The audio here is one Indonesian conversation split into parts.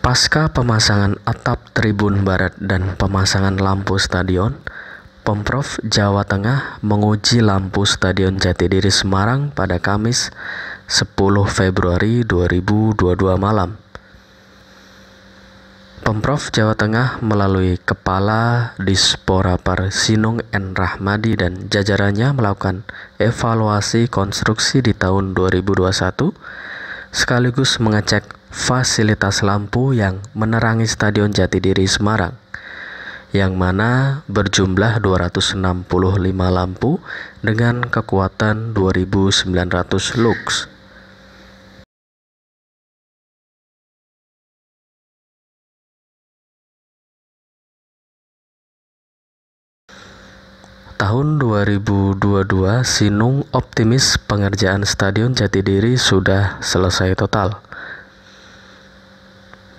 Pasca pemasangan atap tribun barat dan pemasangan lampu stadion, Pemprov Jawa Tengah menguji lampu Stadion Jatidiri Semarang pada Kamis 10 Februari 2022 malam. Pemprov Jawa Tengah melalui Kepala Dispora Parsinung N. Rahmadi dan jajarannya melakukan evaluasi konstruksi di tahun 2021 sekaligus mengecek fasilitas lampu yang menerangi Stadion Jatidiri Semarang yang mana berjumlah 265 lampu dengan kekuatan 2900 lux. Tahun 2022, Sinung optimis pengerjaan Stadion Jatidiri sudah selesai total.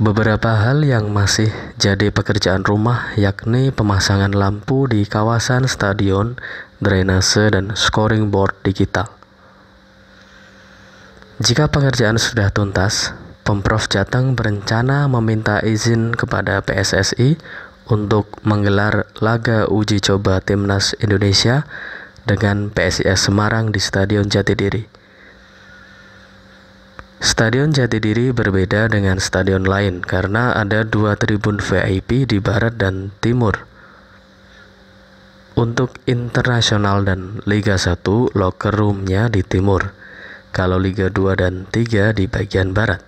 Beberapa hal yang masih jadi pekerjaan rumah yakni pemasangan lampu di kawasan stadion, drainase, dan scoring board digital. Jika pengerjaan sudah tuntas, Pemprov Jateng berencana meminta izin kepada PSSI untuk menggelar laga uji coba Timnas Indonesia dengan PSIS Semarang di Stadion Jatidiri. Stadion Jatidiri berbeda dengan stadion lain karena ada dua tribun VIP di barat dan timur. Untuk internasional dan Liga 1, locker roomnya di timur, kalau Liga 2 dan 3 di bagian barat.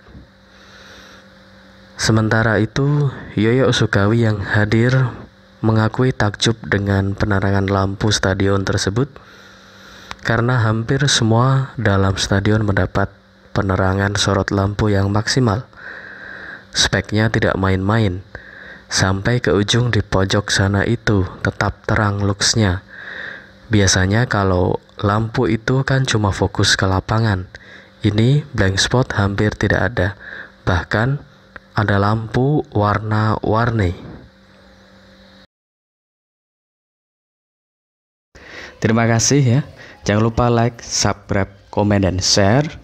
Sementara itu, Yoyo Sukawi yang hadir mengakui takjub dengan penerangan lampu stadion tersebut karena hampir semua dalam stadion mendapat penerangan sorot lampu yang maksimal. Speknya tidak main-main. Sampai ke ujung di pojok sana itu tetap terang luxnya. Biasanya kalau lampu itu kan cuma fokus ke lapangan. Ini blank spot hampir tidak ada. Bahkan ada lampu warna-warni. Terima kasih ya. Jangan lupa like, subscribe, komen, dan share.